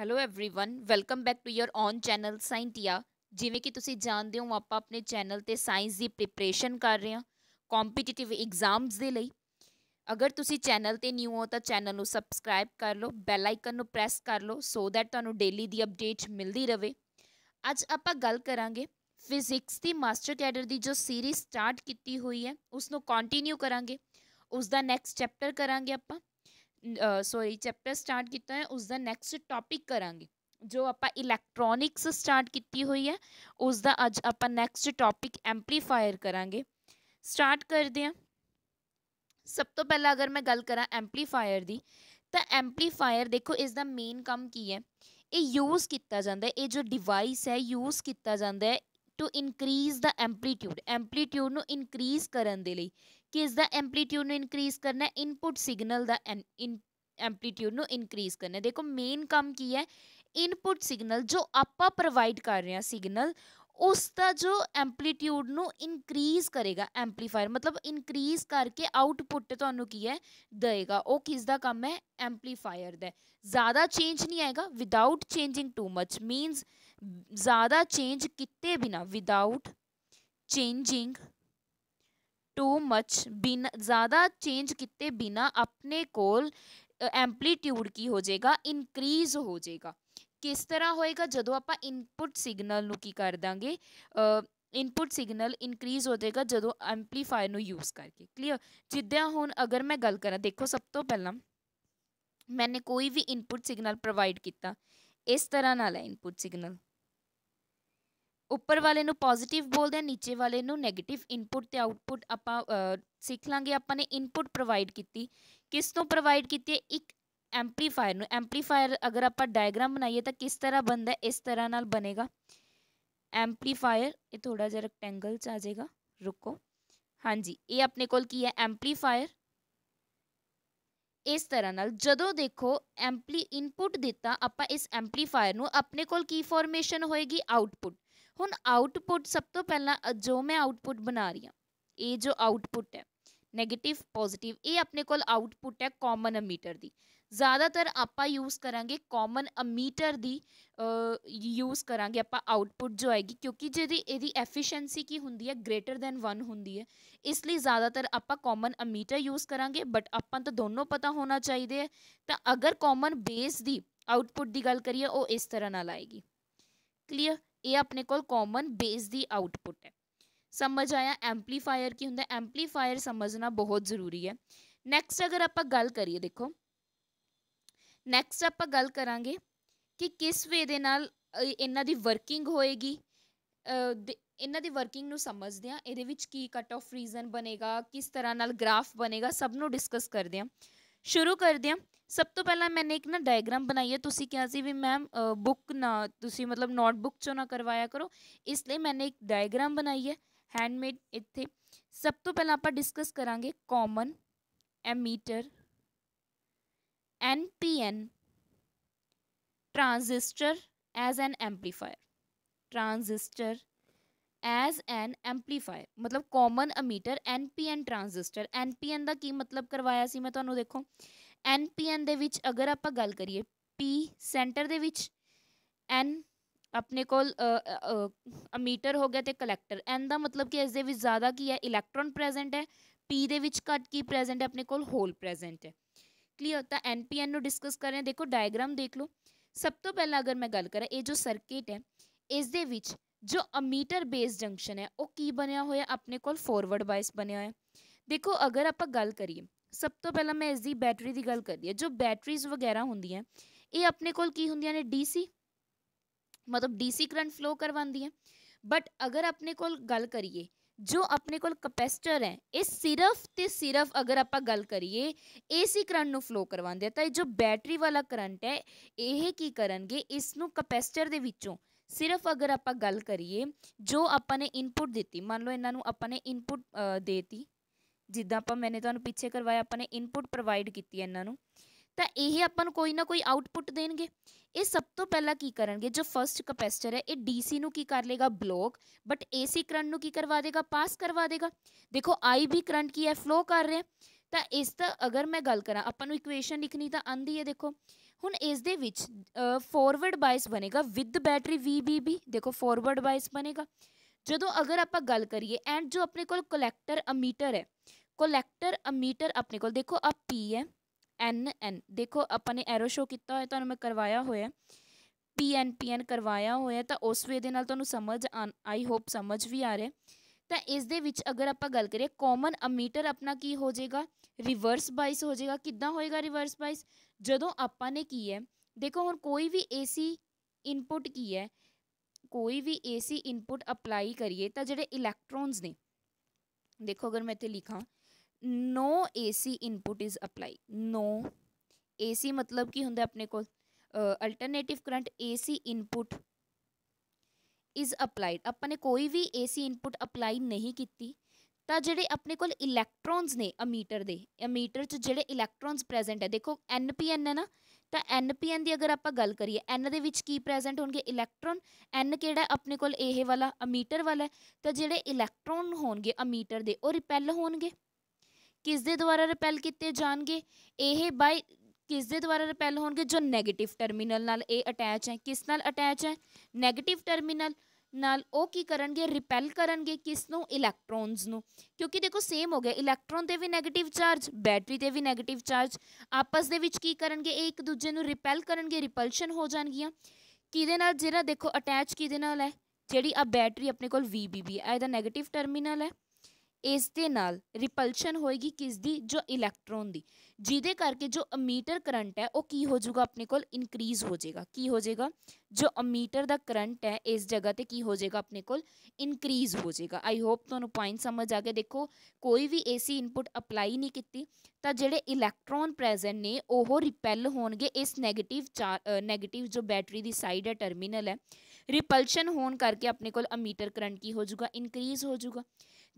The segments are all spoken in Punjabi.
hello everyone welcome back to your own channel Scientia ਜਿਵੇਂ ਕਿ ਤੁਸੀਂ ਜਾਣਦੇ ਹੋ ਆਪਾਂ ਆਪਣੇ ਚੈਨਲ ਤੇ ਸਾਇੰਸ ਦੀ ਪ੍ਰਿਪਰੇਸ਼ਨ ਕਰ ਰਹੇ ਹਾਂ ਕੰਪੀਟੀਟਿਵ ਐਗਜ਼ਾਮਸ ਦੇ ਲਈ ਅਗਰ ਤੁਸੀਂ ਚੈਨਲ ਤੇ ਨਿਊ ਹੋ ਤਾਂ ਚੈਨਲ ਨੂੰ ਸਬਸਕ੍ਰਾਈਬ ਕਰ ਲਓ ਬੈਲ ਆਈਕਨ ਨੂੰ ਪ੍ਰੈਸ ਕਰ ਲਓ ਸੋ ਥੈਟ ਤੁਹਾਨੂੰ ਡੇਲੀ ਦੀ ਅਪਡੇਟ ਮਿਲਦੀ ਰਵੇ ਅੱਜ ਆਪਾਂ ਗੱਲ ਕਰਾਂਗੇ ਫਿਜ਼ਿਕਸ ਦੀ ਮਾਸਟਰ ਕੈਡਰ ਦੀ ਜੋ ਸੀਰੀਜ਼ ਸਟਾਰਟ ਕੀਤੀ ਹੋਈ ਹੈ ਉਸ ਨੂੰ ਕੰਟੀਨਿਊ ਕਰਾਂਗੇ ਉਸ ਦਾ ਨੈਕਸਟ ਚੈਪਟਰ ਕਰਾਂਗੇ ਆਪਾਂ ਸੌਰੀ ਚੈਪਟਰ ਸਟਾਰਟ ਕੀਤਾ ਹੈ ਉਸ ਦਾ ਨੈਕਸਟ ਟੌਪਿਕ ਕਰਾਂਗੇ ਜੋ ਆਪਾਂ ਇਲੈਕਟ੍ਰੋਨਿਕਸ ਸਟਾਰਟ ਕੀਤੀ ਹੋਈ ਹੈ ਉਸ ਦਾ ਅੱਜ ਆਪਾਂ ਨੈਕਸਟ ਟੌਪਿਕ ਐਂਪਲੀਫਾਇਰ ਕਰਾਂਗੇ ਸਟਾਰਟ ਕਰਦੇ ਹਾਂ ਸਭ ਤੋਂ ਪਹਿਲਾਂ ਅਗਰ ਮੈਂ ਗੱਲ ਕਰਾਂ ਐਂਪਲੀਫਾਇਰ ਦੀ ਤਾਂ ਐਂਪਲੀਫਾਇਰ ਦੇਖੋ ਇਸ ਦਾ ਮੇਨ ਕੰਮ ਕੀ ਹੈ ਇਹ ਯੂਜ਼ ਕੀਤਾ ਜਾਂਦਾ ਹੈ ਇਹ ਜੋ ਡਿਵਾਈਸ ਹੈ ਯੂਜ਼ ਕੀਤਾ ਜਾਂਦਾ ਹੈ to increase the amplitude amplitude ਨੂੰ ਇਨਕਰੀਜ਼ ਕਰਨ ਦੇ ਲਈ किस द एम्पलीट्यूड इनक्रीज़ करना input signal the an in amplitude increase करना देखो मेन काम की है इनपुट सिगनल जो आप प्रोवाइड कर रहे हैं सिग्नल उसका जो एम्पलीट्यूड न इनक्रीज़ करेगा एम्पलीफायर मतलब इनक्रीज़ करके आउटपुट तो की है देगा वह किसका कम है एम्पलीफायर द्यादा चेंज नहीं आएगा without changing too much means ज़्यादा चेंज किते बिना विदाउट चेंजिंग ਟੂ ਮੱਚ ਬਿਨ ਜ਼ਿਆਦਾ ਚੇਂਜ ਕੀਤੇ ਬਿਨਾ ਆਪਣੇ ਕੋਲ ਐਂਪਲੀਟਿਊਡ ਕੀ ਹੋ ਜਾਏਗਾ ਇਨਕਰੀਜ਼ ਹੋ ਜਾਏਗਾ ਕਿਸ ਤਰ੍ਹਾਂ ਹੋਏਗਾ ਜਦੋਂ ਆਪਾਂ ਇਨਪੁਟ ਸਿਗਨਲ ਨੂੰ ਕੀ ਕਰ ਦਾਂਗੇ ਇਨਪੁਟ ਸਿਗਨਲ ਇਨਕਰੀਜ਼ ਹੋ ਜਾਏਗਾ ਜਦੋਂ ਐਂਪਲੀਫਾਇਰ ਨੂੰ ਯੂਜ਼ ਕਰਕੇ ਕਲੀਅਰ ਜਿੱਦਿਆਂ ਹੁਣ ਅਗਰ ਮੈਂ ਗੱਲ ਕਰਾਂ ਦੇਖੋ ਸਭ ਤੋਂ ਪਹਿਲਾਂ ਮੈਨੇ ਕੋਈ ਵੀ ਇਨਪੁਟ ਸਿਗਨਲ ਪ੍ਰੋਵਾਈਡ ਕੀਤਾ ਇਸ ਤਰ੍ਹਾਂ ਨਾਲ ਹੈ ਇਨਪੁਟ ਸਿਗਨਲ ਉੱਪਰ ਵਾਲੇ ਨੂੰ ਪੋਜ਼ਿਟਿਵ ਬੋਲਦੇ ਆ ਨੀਚੇ ਵਾਲੇ ਨੂੰ ਨੈਗੇਟਿਵ ਇਨਪੁਟ ਤੇ ਆਉਟਪੁਟ ਆਪਾਂ ਸਿੱਖ ਲਾਂਗੇ ਆਪਾਂ ਨੇ ਇਨਪੁਟ ਪ੍ਰੋਵਾਈਡ ਕੀਤੀ ਕਿਸ ਤੋਂ ਪ੍ਰੋਵਾਈਡ ਕੀਤੀ ਇੱਕ ਐਂਪਲੀਫਾਇਰ ਨੂੰ ਐਂਪਲੀਫਾਇਰ ਅਗਰ ਆਪਾਂ ਡਾਇਗਰਾਮ ਬਣਾਈਏ ਤਾਂ ਕਿਸ ਤਰ੍ਹਾਂ ਬਣਦਾ ਇਸ ਤਰ੍ਹਾਂ ਨਾਲ ਬਣੇਗਾ ਐਂਪਲੀਫਾਇਰ ਇਹ ਥੋੜਾ ਜਿਹਾ ਰੈਕਟੈਂਗਲ ਚ ਆ ਜਾਏਗਾ ਰੁਕੋ ਹਾਂਜੀ ਇਹ ਆਪਣੇ ਕੋਲ ਕੀ ਹੈ ਐਂਪਲੀਫਾਇਰ ਇਸ ਤਰ੍ਹਾਂ ਨਾਲ ਜਦੋਂ ਦੇਖੋ ਐਂਪਲੀ ਇਨਪੁਟ ਦਿੱਤਾ ਆਪਾਂ ਇਸ ਐਂਪਲੀਫਾਇਰ ਨੂੰ ਆਪਣੇ ਕੋਲ ਕੀ ਫਾਰਮੇਸ਼ਨ ਹੋਏਗੀ ਆਊਟਪੁੱਟ ਹੁਣ ਆਊਟਪੁੱਟ ਸਭ ਤੋਂ ਪਹਿਲਾਂ ਜੋ ਮੈਂ ਆਊਟਪੁੱਟ ਬਣਾ ਰਹੀ ਹਾਂ ਇਹ ਜੋ ਆਊਟਪੁੱਟ ਹੈ 네ਗੇਟਿਵ ਪੋਜ਼ਿਟਿਵ ਇਹ ਆਪਣੇ ਕੋਲ ਆਊਟਪੁੱਟ ਹੈ ਕਾਮਨ ਅਮੀਟਰ ਦੀ ਜ਼ਿਆਦਾਤਰ ਆਪਾਂ ਯੂਜ਼ ਕਰਾਂਗੇ ਕਾਮਨ ਅਮੀਟਰ ਦੀ ਯੂਜ਼ ਕਰਾਂਗੇ ਆਪਾਂ ਆਊਟਪੁੱਟ ਜੋ ਆਏਗੀ ਕਿਉਂਕਿ ਜਿਹਦੀ ਇਹਦੀ ਐਫੀਸ਼ੀਐਂਸੀ ਕੀ ਹੁੰਦੀ ਹੈ ਗ੍ਰੇਟਰ ਦੈਨ 1 ਹੁੰਦੀ ਹੈ ਇਸ ਲਈ ਜ਼ਿਆਦਾਤਰ ਆਪਾਂ ਕਾਮਨ ਅਮੀਟਰ ਯੂਜ਼ ਕਰਾਂਗੇ ਬਟ ਆਪਾਂ ਤਾਂ ਦੋਨੋਂ ਪਤਾ ਹੋਣਾ ਚਾਹੀਦੇ ਹੈ ਤਾਂ ਅਗਰ ਕਾਮਨ ਬੇਸ ਦੀ ਆਊਟਪੁੱਟ ਦੀ ਗੱਲ ਕਰੀਏ ਉਹ ਇਸ ਤਰ੍ਹਾਂ ਨਾਲ ਆਏਗੀ ਕਲੀਅਰ ਇਹ ਆਪਣੇ ਕੋਲ ਕਾਮਨ ਬੇਸ ਦੀ ਆਊਟਪੁੱਟ ਹੈ ਸਮਝ ਆਇਆ ਐਂਪਲੀਫਾਇਰ ਕੀ ਹੁੰਦਾ ਐਂਪਲੀਫਾਇਰ ਸਮਝਣਾ ਬਹੁਤ ਜ਼ਰੂਰੀ ਹੈ ਨੈਕਸਟ ਅਗਰ ਆਪਾਂ ਗੱਲ ਕਰੀਏ ਦੇਖੋ ਨੈਕਸਟ ਆਪਾਂ ਗੱਲ ਕਰਾਂਗੇ ਕਿ ਕਿਸ ਵੇ ਦੇ ਨਾਲ ਇਹਨਾਂ ਦੀ ਵਰਕਿੰਗ ਹੋਏਗੀ ਇਹਨਾਂ ਦੀ ਵਰਕਿੰਗ ਨੂੰ ਸਮਝਦੇ ਆ ਇਹਦੇ ਵਿੱਚ ਕੀ ਕੱਟ ਆਫ ਰੀਜ਼ਨ ਬਨੇਗਾ ਕਿਸ ਤਰ੍ਹਾਂ ਨਾਲ ਗ੍ਰਾਫ ਬਨੇਗਾ ਸਭ ਨੂੰ ਡਿਸਕਸ ਕਰਦੇ ਆ ਸ਼ੁਰੂ ਕਰਦੇ ਆ सब तो पहला मैंने एक ना डायग्राम बनाई है तुम क्या से भी मैम बुक ना तुम मतलब नोटबुक चो ना करवाया करो इसलिए मैंने एक डायग्राम बनाई है हैंडमेड इतने सब तो पहला आप डिस्कस करा common emitter N P N transistor as an amplifier transistor as an amplifier मतलब common emitter N P N transistor N P N का की मतलब करवाया कि मैं थोड़ा तो देखो ਐਨ ਪੀ ਐਨ ਦੇ ਵਿੱਚ ਅਗਰ ਆਪਾਂ ਗੱਲ ਕਰੀਏ ਪੀ ਸੈਂਟਰ ਦੇ ਵਿੱਚ ਐਨ ਆਪਣੇ ਕੋਲ ਅਮੀਟਰ ਹੋ ਗਿਆ ਤੇ ਕਲੈਕਟਰ ਐਨ ਦਾ ਮਤਲਬ ਕਿ ਇਸ ਦੇ ਵਿੱਚ ਜ਼ਿਆਦਾ ਕੀ ਹੈ ਇਲੈਕਟ੍ਰੋਨ ਪ੍ਰੈਜ਼ੈਂਟ ਹੈ ਪੀ ਦੇ ਵਿੱਚ ਘੱਟ ਕੀ ਪ੍ਰੈਜ਼ੈਂਟ ਹੈ ਆਪਣੇ ਕੋਲ ਹੋਲ ਪ੍ਰੈਜ਼ੈਂਟ ਹੈ ਕਲੀਅਰ ਤਾਂ ਐਨ ਪੀ ਐਨ ਨੂੰ ਡਿਸਕਸ ਕਰ ਰਹੇ ਹਾਂ ਦੇਖੋ ਡਾਇਗਰਾਮ ਦੇਖ ਲਓ ਸਭ ਤੋਂ ਪਹਿਲਾਂ ਅਗਰ ਮੈਂ ਗੱਲ ਕਰਾਂ ਇਹ ਜੋ ਸਰਕਟ ਹੈ ਇਸ ਦੇ ਵਿੱਚ ਜੋ ਅਮੀਟਰ ਬੇਸ ਜੰਕਸ਼ਨ ਹੈ ਉਹ ਕੀ ਬਣਿਆ ਹੋਇਆ ਆਪਣੇ ਕੋਲ ਫਾਰਵਰਡ ਬਾਇਸ ਬਣਿਆ ਹੋਇਆ ਦੇਖੋ ਅਗਰ ਆਪਾਂ ਗੱਲ ਕਰੀਏ ਸਭ ਤੋਂ ਪਹਿਲਾਂ ਮੈਂ ਇਸ ਦੀ ਬੈਟਰੀ ਦੀ ਗੱਲ ਕਰਦੀ ਹਾਂ ਜੋ ਬੈਟਰੀਜ਼ ਵਗੈਰਾ ਹੁੰਦੀਆਂ ਇਹ ਆਪਣੇ ਕੋਲ ਕੀ ਹੁੰਦੀਆਂ ਨੇ ਡੀਸੀ ਮਤਲਬ ਡੀਸੀ ਕਰੰਟ ਫਲੋ ਕਰਵਾਉਂਦੀਆਂ ਬਟ ਅਗਰ ਆਪਣੇ ਕੋਲ ਗੱਲ ਕਰੀਏ ਜੋ ਆਪਣੇ ਕੋਲ ਕਪੈਸਟਰ ਹੈ ਇਹ ਸਿਰਫ ਤੇ ਸਿਰਫ ਅਗਰ ਆਪਾਂ ਗੱਲ ਕਰੀਏ ਏਸੀ ਕਰੰਟ ਨੂੰ ਫਲੋ ਕਰਵਾਉਂਦੇ ਆ ਤਾਂ ਇਹ ਜੋ ਬੈਟਰੀ ਵਾਲਾ ਕਰੰਟ ਹੈ ਇਹ ਕੀ ਕਰਨਗੇ ਇਸ ਨੂੰ ਕਪੈਸਟਰ ਦੇ ਵਿੱਚੋਂ ਸਿਰਫ ਅਗਰ ਆਪਾਂ ਗੱਲ ਕਰੀਏ ਜੋ ਆਪਾਂ ਨੇ ਇਨਪੁਟ ਦਿੱਤੀ ਮੰਨ ਲਓ ਇਹਨਾਂ ਨੂੰ ਆਪਾਂ ਨੇ ਇਨਪੁਟ ਦੇਤੀ ਜਿੱਦਾਂ ਆਪਾਂ ਮੈਨੇ ਤੁਹਾਨੂੰ ਪਿੱਛੇ ਕਰਵਾਇਆ ਆਪਾਂ ਨੇ ਇਨਪੁਟ ਪ੍ਰੋਵਾਈਡ ਕੀਤੀ ਹੈ ਇਹਨਾਂ ਨੂੰ ਤਾਂ ਇਹ ਆਪਾਂ ਨੂੰ ਕੋਈ ਨਾ ਕੋਈ ਆਊਟਪੁੱਟ ਦੇਣਗੇ ਇਹ ਸਭ ਤੋਂ ਪਹਿਲਾਂ ਕੀ ਕਰਨਗੇ ਜੋ ਫਰਸਟ ਕਪੈਸਟਰ ਹੈ ਇਹ ਡੀਸੀ ਨੂੰ ਕੀ ਕਰ ਲੇਗਾ ਬਲੋਕ ਬਟ ਏਸੀ ਕਰੰਟ ਨੂੰ ਕੀ ਕਰਵਾ ਦੇਗਾ ਪਾਸ ਕਰਵਾ ਦੇਗਾ ਦੇਖੋ ਆਈ ਵੀ ਕਰੰਟ ਕੀ ਹੈ ਫਲੋ ਕਰ ਰਿਹਾ ਤਾਂ ਇਸ ਦਾ ਅਗਰ ਮੈਂ ਗੱਲ ਕਰਾਂ ਆਪਾਂ ਨੂੰ ਇਕੁਏਸ਼ਨ ਲਿਖਣੀ ਤਾਂ ਆਂਦੀ ਹੈ ਦੇਖੋ ਹੁਣ ਇਸ ਦੇ ਵਿੱਚ ਫਾਰਵਰਡ ਬਾਇਸ ਬਣੇਗਾ ਵਿਦ ਬੈਟਰੀ ਵੀਬੀਬੀ ਦੇਖੋ ਫਾਰਵਰਡ ਬਾਇਸ ਬਣੇਗਾ ਜਦੋਂ ਅਗਰ ਆਪਾਂ ਗੱਲ ਕਰੀਏ ਐਂਡ ਜੋ ਆਪਣੇ ਕੋਲ ਕਲੈਕਟਰ ਅਮੀਟਰ ਹੈ ਕਲੈਕਟਰ ਅਮੀਟਰ ਆਪਣੇ ਕੋਲ ਦੇਖੋ ਆ ਪੀ ਹੈ ਐਨ ਐਨ ਦੇਖੋ ਆਪਾਂ ਨੇ ਐਰੋ ਸ਼ੋ ਕੀਤਾ ਹੋਇਆ ਤੁਹਾਨੂੰ ਮੈਂ ਕਰਵਾਇਆ ਹੋਇਆ ਪੀ ਐਨ ਪੀ ਐਨ ਕਰਵਾਇਆ ਹੋਇਆ ਤਾਂ ਉਸ ਵੇ ਦੇ ਨਾਲ ਤੁਹਾਨੂੰ ਸਮਝ ਆਈ ਹੋਪ ਸਮਝ ਵੀ ਆ ਰਿਹਾ ਤਾਂ ਇਸ ਦੇ ਵਿੱਚ ਅਗਰ ਆਪਾਂ ਗੱਲ ਕਰੀਏ ਕਾਮਨ ਅਮੀਟਰ ਆਪਣਾ ਕੀ ਹੋ ਜਾਏਗਾ ਰਿਵਰਸ ਬਾਈਸ ਹੋ ਜਾਏਗਾ ਕਿੱਦਾਂ ਹੋਏਗਾ ਰਿਵਰਸ ਬਾਈਸ ਜਦੋਂ ਆਪਾਂ ਨੇ ਕੀ ਹੈ ਦੇਖੋ ਹੁਣ ਕੋਈ ਵੀ ਏਸੀ ਇਨਪੁਟ ਕੀ ਹੈ कोई भी एसी इनपुट अप्लाई करिए जो इलैक्ट्रॉन्स ने देखो अगर मैं इतने लिखा no AC input is apply no AC मतलब की होंगे अपने को alternative current AC input is applied अपने कोई भी एसी इनपुट अप्लाई नहीं की तो जोड़े अपने को इलैक्ट्रॉन्स ने अमीटर के अमीटर जोड़े इलैक्ट्रॉन्स प्रजेंट है देखो एन पी एन है ना ਤਾਂ ਐਨਪੀਐਨ ਦੀ ਅਗਰ ਆਪਾਂ ਗੱਲ ਕਰੀਏ ਐਨ ਦੇ ਵਿੱਚ ਕੀ ਪ੍ਰੈਜ਼ੈਂਟ ਹੋਣਗੇ ਇਲੈਕਟ੍ਰੋਨ ਐਨ ਕਿਹੜਾ ਆਪਣੇ ਕੋਲ ਇਹ ਵਾਲਾ ਅਮੀਟਰ ਵਾਲਾ ਤਾਂ ਜਿਹੜੇ ਇਲੈਕਟ੍ਰੋਨ ਹੋਣਗੇ ਅਮੀਟਰ ਦੇ ਉਹ ਰਿਪੈਲ ਹੋਣਗੇ ਕਿਸ ਦੇ ਦੁਆਰਾ ਰਿਪੈਲ ਕੀਤੇ ਜਾਣਗੇ ਇਹ ਬਾਈ ਕਿਸ ਦੇ ਦੁਆਰਾ ਰਿਪੈਲ ਹੋਣਗੇ ਜੋ 네ਗੇਟਿਵ ਟਰਮੀਨਲ ਨਾਲ ਇਹ ਅਟੈਚ ਹੈ ਕਿਸ ਨਾਲ ਅਟੈਚ ਹੈ 네ਗੇਟਿਵ ਟਰਮੀਨਲ ਨਾਲ ਉਹ ਕੀ ਕਰਨਗੇ ਰਿਪੈਲ ਕਰਨਗੇ ਕਿਸ ਨੂੰ ਇਲੈਕਟ੍ਰੋਨਸ ਨੂੰ ਕਿਉਂਕਿ ਦੇਖੋ ਸੇਮ ਹੋ ਗਿਆ ਇਲੈਕਟ੍ਰੋਨ ਤੇ ਵੀ 네ਗੇਟਿਵ ਚਾਰਜ ਬੈਟਰੀ ਤੇ ਵੀ 네ਗੇਟਿਵ ਚਾਰਜ ਆਪਸ ਦੇ ਵਿੱਚ ਕੀ ਕਰਨਗੇ ਇਹ ਇੱਕ ਦੂਜੇ ਨੂੰ ਰਿਪੈਲ ਕਰਨਗੇ ਰਿਪਲਸ਼ਨ ਹੋ ਜਾਣਗੀਆਂ ਕਿਹਦੇ ਨਾਲ ਜਿਹੜਾ ਦੇਖੋ ਅਟੈਚ ਕਿਹਦੇ ਨਾਲ ਹੈ ਜਿਹੜੀ ਆ ਬੈਟਰੀ ਆਪਣੇ ਕੋਲ VBB ਹੈ ਇਹਦਾ 네ਗੇਟਿਵ ਟਰਮੀਨਲ ਹੈ ਇਸ ਦੇ ਨਾਲ ਰਿਪਲਸ਼ਨ ਹੋਏਗੀ ਕਿਸ ਦੀ ਜੋ ਇਲੈਕਟ੍ਰੋਨ ਦੀ ਜਿਹਦੇ ਕਰਕੇ ਜੋ ਅਮੀਟਰ ਕਰੰਟ ਹੈ ਉਹ ਕੀ ਹੋ ਜਾਊਗਾ ਆਪਣੇ ਕੋਲ ਇਨਕਰੀਜ਼ ਹੋ ਜਾਏਗਾ ਕੀ ਹੋ ਜਾਏਗਾ ਜੋ ਅਮੀਟਰ ਦਾ ਕਰੰਟ ਹੈ ਇਸ ਜਗ੍ਹਾ ਤੇ ਕੀ ਹੋ ਜਾਏਗਾ ਆਪਣੇ ਕੋਲ ਇਨਕਰੀਜ਼ ਹੋ ਜਾਏਗਾ ਆਈ ਹੋਪ ਤੁਹਾਨੂੰ ਪੁਆਇੰਟ ਸਮਝ ਆ ਗਿਆ ਦੇਖੋ ਕੋਈ ਵੀ ਏਸੀ ਇਨਪੁਟ ਅਪਲਾਈ ਨਹੀਂ ਕੀਤੀ ਤਾਂ ਜਿਹੜੇ ਇਲੈਕਟ੍ਰੋਨ ਪ੍ਰੈਜ਼ੈਂਟ ਨੇ ਉਹ ਰਿਪੈਲ ਹੋਣਗੇ ਇਸ 네ਗੇਟਿਵ 네ਗੇਟਿਵ ਜੋ ਬੈਟਰੀ ਦੀ ਸਾਈਡ ਹੈ ਟਰਮੀਨਲ ਹੈ ਰਿਪਲਸ਼ਨ ਹੋਣ ਕਰਕੇ ਆਪਣੇ ਕੋਲ ਅਮੀਟਰ ਕਰੰਟ ਕੀ ਹੋ ਜਾਊਗਾ ਇਨਕਰੀਜ਼ ਹੋ ਜਾਊਗਾ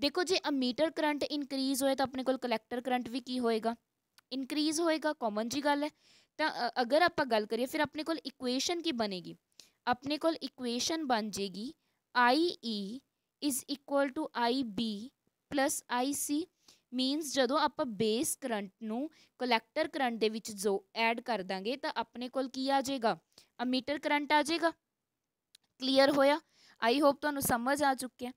ਦੇਖੋ ਜੇ ਅਮੀਟਰ ਕਰੰਟ ਇਨਕਰੀਜ਼ ਹੋਏ ਤਾਂ ਆਪਣੇ ਕੋਲ ਕਲੈਕਟਰ ਕਰੰਟ ਵੀ ਕੀ ਹੋਏਗਾ ਇਨਕਰੀਜ਼ ਹੋਏਗਾ ਕਾਮਨ ਜੀ ਗੱਲ ਹੈ ਤਾਂ ਅਗਰ ਆਪਾਂ ਗੱਲ ਕਰੀਏ ਫਿਰ ਆਪਣੇ ਕੋਲ ਇਕੁਏਸ਼ਨ ਕੀ ਬਣੇਗੀ ਆਪਣੇ ਕੋਲ ਇਕੁਏਸ਼ਨ ਬਣ ਜੇਗੀ IE is equal to IB plus IC means ਜਦੋਂ ਆਪਾਂ ਬੇਸ ਕਰੰਟ ਨੂੰ ਕਲੈਕਟਰ ਕਰੰਟ ਦੇ ਵਿੱਚ ਜੋ ਐਡ ਕਰ ਦਾਂਗੇ ਤਾਂ ਆਪਣੇ ਕੋਲ ਕੀ ਆ ਜਾਏਗਾ ਅਮੀਟਰ ਕਰੰਟ ਆ ਜਾਏਗਾ ਕਲੀਅਰ ਹੋਇਆ ਆਈ ਹੋਪ ਤੁਹਾਨੂੰ ਸਮਝ ਆ ਚੁੱਕਿਆ